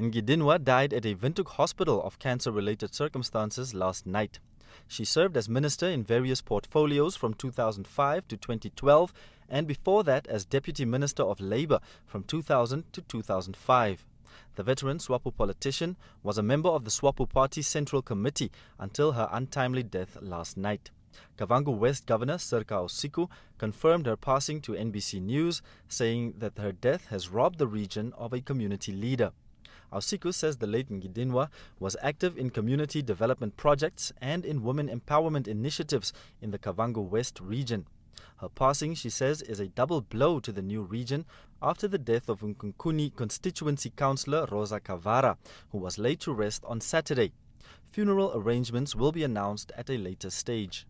Ngidinwa died at a Windhoek hospital of cancer-related circumstances last night. She served as minister in various portfolios from 2005 to 2012 and before that as deputy minister of labor from 2000 to 2005. The veteran Swapo politician was a member of the Swapo Party Central Committee until her untimely death last night. Kavango West Governor Serka Osiku confirmed her passing to NBC News, saying that her death has robbed the region of a community leader. Ausiku says the late Ngidinwa was active in community development projects and in women empowerment initiatives in the Kavango West region. Her passing, she says, is a double blow to the new region after the death of Nkunkuni constituency councillor Rosa Kavara, who was laid to rest on Saturday. Funeral arrangements will be announced at a later stage.